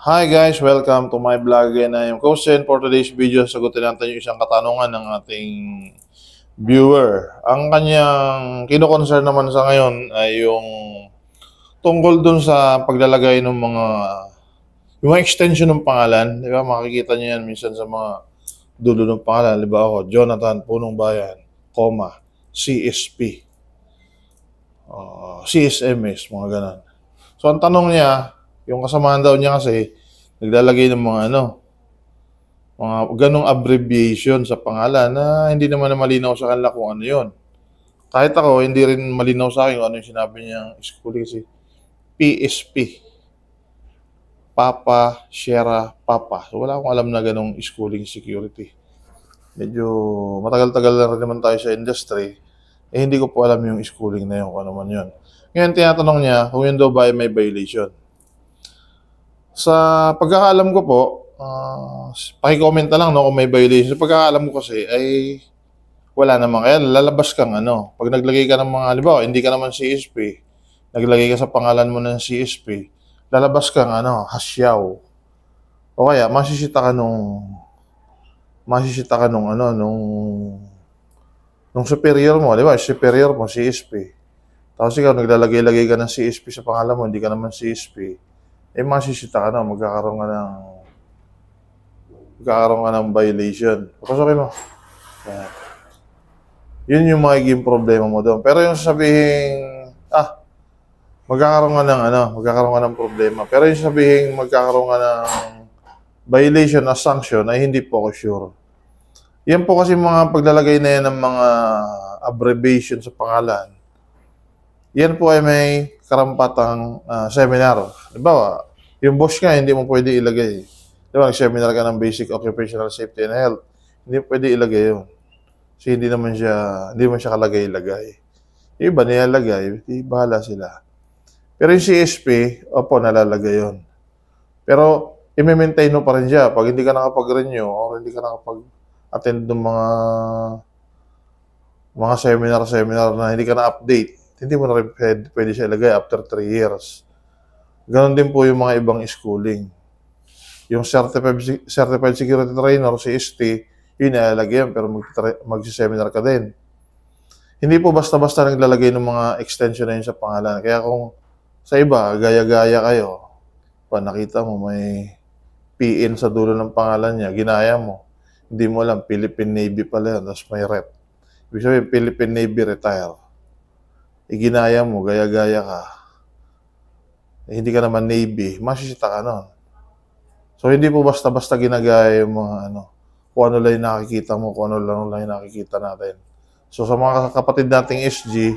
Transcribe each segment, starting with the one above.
Hi guys, welcome to my vlog and I am Kosen. For today's video, sagutin natin yung isang katanungan ng ating viewer. Ang kanyang kinoconcern naman sa ngayon ay yung tungkol dun sa paglalagay ng mga yung mga extension ng pangalan. Di ba? Makikita niyo yan minsan sa mga dulo ng pangalan. Di ba ako, Jonathan Punong Bayan, comma, CSP, uh, ah, CSMS, mga ganun. So ang tanong niya, yung kasamahan daw niya kasi, naglalagay ng mga ano, mga ganong abbreviation sa pangalan na hindi naman na malinaw sa kanila kung ano yon. Kahit ako, hindi rin malinaw sa akin kung ano yung sinabi niya school kasi PSP. Papa, Shera, Papa. So wala akong alam na ganong schooling security. Medyo matagal-tagal na rin naman tayo sa industry. Eh hindi ko po alam yung schooling na yun kung ano man yun. Ngayon tinatanong niya kung yun daw ba ay may violation. Sa pagkakaalam ko po, uh, pakicomment na lang no, kung may violation. Sa pagkakaalam ko kasi ay wala namang. Kaya lalabas kang ano. Pag naglagay ka ng mga, halimbawa, hindi ka naman CSP, naglagay ka sa pangalan mo ng CSP, lalabas kang ano, hasyaw. O kaya, masisita ka nung masisita ka nung ano, nung nung superior mo, di ba? Superior mo, CSP. Tapos ikaw, naglalagay-lagay ka ng CSP sa pangalan mo, hindi ka naman CSP eh masisita ka na, magkakaroon ka ng magkakaroon ka ng violation. Papasokin mo. Ayan. Yun yung magiging problema mo doon. Pero yung sabihin, ah, magkakaroon ka ng ano, magkakaroon ka ng problema. Pero yung sabihin, magkakaroon ka ng violation na sanction ay hindi po ako sure. Yan po kasi mga paglalagay na yan ng mga abbreviation sa pangalan yan po ay may karampatang uh, seminar. Diba, yung boss nga, hindi mo pwede ilagay. Diba, seminar ka ng Basic Occupational Safety and Health, hindi pwede ilagay yun. So, hindi naman siya, hindi naman siya kalagay ilagay Iba nilalagay, di bahala sila. Pero yung CSP, opo, nalalagay yun. Pero, i-maintain mo pa rin siya. Pag hindi ka nakapag-renew o hindi ka nakapag-attend ng mga mga seminar-seminar na hindi ka na-update, hindi mo na pwede, pwede siya ilagay after 3 years. Ganon din po yung mga ibang schooling. Yung certified, certified security trainer, CST, yun ilalagay yan, pero mag-seminar ka din. Hindi po basta-basta naglalagay ng mga extension na yun sa pangalan. Kaya kung sa iba, gaya-gaya kayo, pa nakita mo may PN sa dulo ng pangalan niya, ginaya mo. Hindi mo alam, Philippine Navy pala yun, tapos may rep. Ibig sabihin, Philippine Navy retire iginaya mo, gaya-gaya ka, eh, hindi ka naman Navy, masisita ka nun. So, hindi po basta-basta ginagaya yung mga ano, kung ano lang yung nakikita mo, kung ano lang lang yung nakikita natin. So, sa mga kapatid nating SG,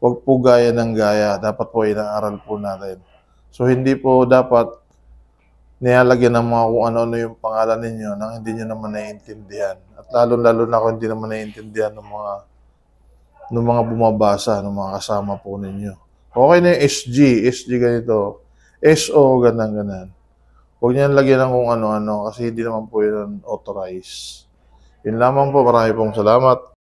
wag po gaya ng gaya. Dapat po inaaral po natin. So, hindi po dapat nilalagyan ng mga kung ano-ano yung pangalan ninyo nang hindi nyo naman naiintindihan. At lalo-lalo na kung hindi naman naiintindihan ng mga ng mga bumabasa, ng mga kasama po ninyo. Okay na yung SG, SG ganito, SO, ganang ganan Huwag niyan lagyan ng kung ano-ano kasi hindi naman po yun authorized. Yun lamang po, marami pong salamat.